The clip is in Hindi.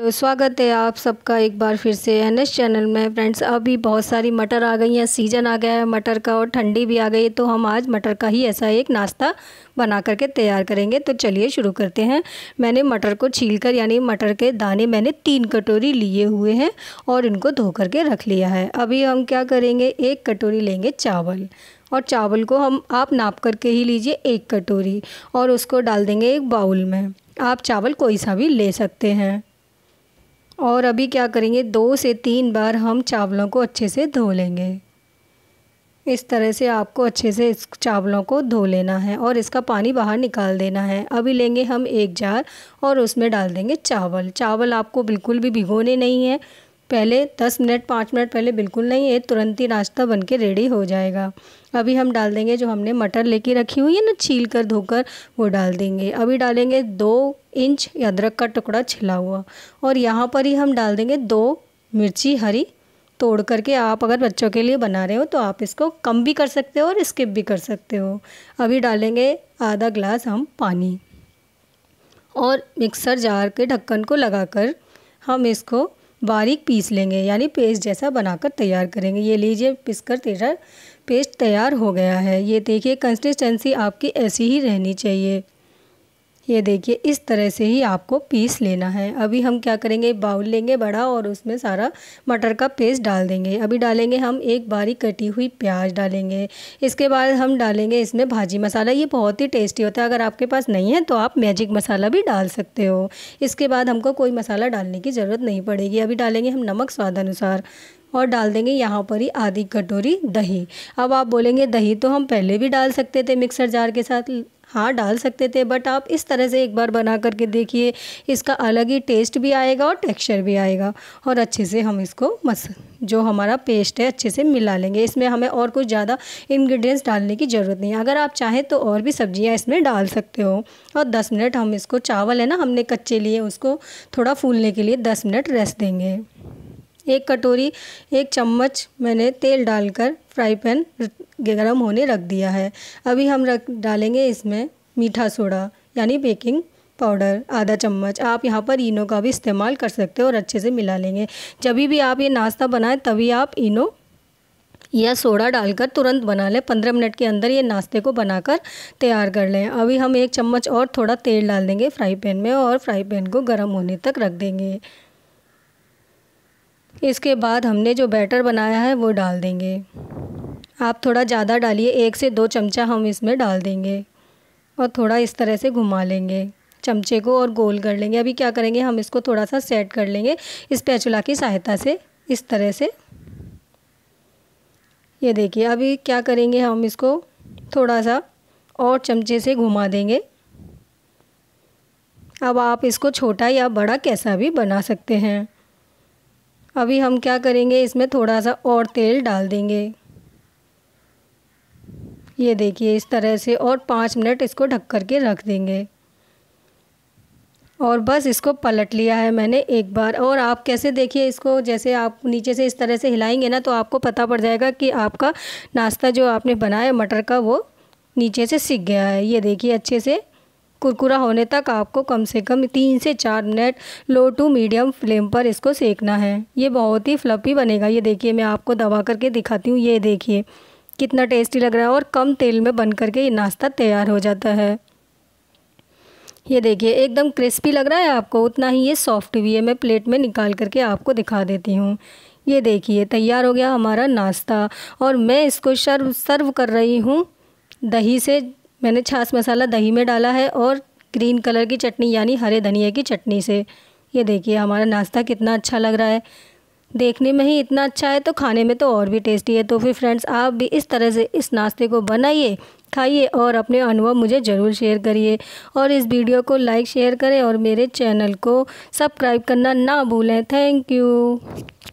हेलो स्वागत है आप सबका एक बार फिर से एन एस चैनल में फ्रेंड्स अभी बहुत सारी मटर आ गई हैं सीजन आ गया है मटर का और ठंडी भी आ गई है तो हम आज मटर का ही ऐसा एक नाश्ता बना करके तैयार करेंगे तो चलिए शुरू करते हैं मैंने मटर को छील कर यानी मटर के दाने मैंने तीन कटोरी लिए हुए हैं और इनको धो करके रख लिया है अभी हम क्या करेंगे एक कटोरी लेंगे चावल और चावल को हम आप नाप करके ही लीजिए एक कटोरी और उसको डाल देंगे एक बाउल में आप चावल कोई सा भी ले सकते हैं और अभी क्या करेंगे दो से तीन बार हम चावलों को अच्छे से धो लेंगे इस तरह से आपको अच्छे से इस चावलों को धो लेना है और इसका पानी बाहर निकाल देना है अभी लेंगे हम एक जार और उसमें डाल देंगे चावल चावल आपको बिल्कुल भी भिगोने नहीं है पहले दस मिनट पाँच मिनट पहले बिल्कुल नहीं ये तुरंत ही नाश्ता बन के रेडी हो जाएगा अभी हम डाल देंगे जो हमने मटर लेके रखी हुई है ना छील कर धोकर वो डाल देंगे अभी डालेंगे दो इंच अदरक का टुकड़ा छिला हुआ और यहाँ पर ही हम डाल देंगे दो मिर्ची हरी तोड़ करके आप अगर बच्चों के लिए बना रहे हो तो आप इसको कम भी कर सकते हो और स्किप भी कर सकते हो अभी डालेंगे आधा ग्लास हम पानी और मिक्सर जार के ढक्कन को लगाकर हम इसको बारीक पीस लेंगे यानी पेस्ट जैसा बनाकर तैयार करेंगे ये लीजिए पिस कर तेरा पेस्ट तैयार हो गया है ये देखिए कंसिस्टेंसी आपकी ऐसी ही रहनी चाहिए ये देखिए इस तरह से ही आपको पीस लेना है अभी हम क्या करेंगे बाउल लेंगे बड़ा और उसमें सारा मटर का पेस्ट डाल देंगे अभी डालेंगे हम एक बारी कटी हुई प्याज डालेंगे इसके बाद हम डालेंगे इसमें भाजी मसाला ये बहुत ही टेस्टी होता है अगर आपके पास नहीं है तो आप मैजिक मसाला भी डाल सकते हो इसके बाद हमको कोई मसाला डालने की ज़रूरत नहीं पड़ेगी अभी डालेंगे हम नमक स्वाद अनुसार और डाल देंगे यहाँ पर ही आधी कटोरी दही अब आप बोलेंगे दही तो हम पहले भी डाल सकते थे मिक्सर जार के साथ हाँ डाल सकते थे बट आप इस तरह से एक बार बना करके देखिए इसका अलग ही टेस्ट भी आएगा और टेक्सचर भी आएगा और अच्छे से हम इसको मस जो हमारा पेस्ट है अच्छे से मिला लेंगे इसमें हमें और कुछ ज़्यादा इंग्रेडिएंट्स डालने की ज़रूरत नहीं है अगर आप चाहें तो और भी सब्ज़ियाँ इसमें डाल सकते हो और दस मिनट हम इसको चावल है ना हमने कच्चे लिए उसको थोड़ा फूलने के लिए दस मिनट रेस्ट देंगे एक कटोरी एक चम्मच मैंने तेल डालकर फ्राई पैन गर्म होने रख दिया है अभी हम रख डालेंगे इसमें मीठा सोडा यानी बेकिंग पाउडर आधा चम्मच आप यहाँ पर इनो का भी इस्तेमाल कर सकते हो और अच्छे से मिला लेंगे जब भी आप ये नाश्ता बनाएं तभी आप इनो या सोडा डालकर तुरंत बना लें पंद्रह मिनट के अंदर ये नाश्ते को बनाकर तैयार कर लें अभी हम एक चम्मच और थोड़ा तेल डाल देंगे फ्राई पैन में और फ्राई पैन को गर्म होने तक रख देंगे इसके बाद हमने जो बैटर बनाया है वो डाल देंगे आप थोड़ा ज़्यादा डालिए एक से दो चमचा हम इसमें डाल देंगे और थोड़ा इस तरह से घुमा लेंगे चमचे को और गोल कर लेंगे अभी क्या करेंगे हम इसको थोड़ा सा सेट कर लेंगे इस पैचुला की सहायता से इस तरह से ये देखिए अभी क्या करेंगे हम इसको थोड़ा सा और चमचे से घुमा देंगे अब आप इसको छोटा या बड़ा कैसा भी बना सकते हैं अभी हम क्या करेंगे इसमें थोड़ा सा और तेल डाल देंगे ये देखिए इस तरह से और पाँच मिनट इसको ढक कर के रख देंगे और बस इसको पलट लिया है मैंने एक बार और आप कैसे देखिए इसको जैसे आप नीचे से इस तरह से हिलाएंगे ना तो आपको पता पड़ जाएगा कि आपका नाश्ता जो आपने बनाया मटर का वो नीचे से सीख गया है ये देखिए अच्छे से कुरकुरा होने तक आपको कम से कम तीन से चार minute low to medium flame पर इसको सेकना है ये बहुत ही फ्लफ़ी बनेगा ये देखिए मैं आपको दबा करके दिखाती हूँ ये देखिए कितना टेस्टी लग रहा है और कम तेल में बन करके ये नाश्ता तैयार हो जाता है ये देखिए एकदम क्रिस्पी लग रहा है आपको उतना ही ये सॉफ्ट भी है मैं प्लेट में निकाल करके आपको दिखा देती हूँ ये देखिए तैयार हो गया हमारा नाश्ता और मैं इसको सर्व सर्व कर रही हूँ दही से मैंने छाछ मसाला दही में डाला है और ग्रीन कलर की चटनी यानी हरे धनिया की चटनी से ये देखिए हमारा नाश्ता कितना अच्छा लग रहा है देखने में ही इतना अच्छा है तो खाने में तो और भी टेस्टी है तो फिर फ्रेंड्स आप भी इस तरह से इस नाश्ते को बनाइए खाइए और अपने अनुभव मुझे ज़रूर शेयर करिए और इस वीडियो को लाइक शेयर करें और मेरे चैनल को सब्सक्राइब करना ना भूलें थैंक यू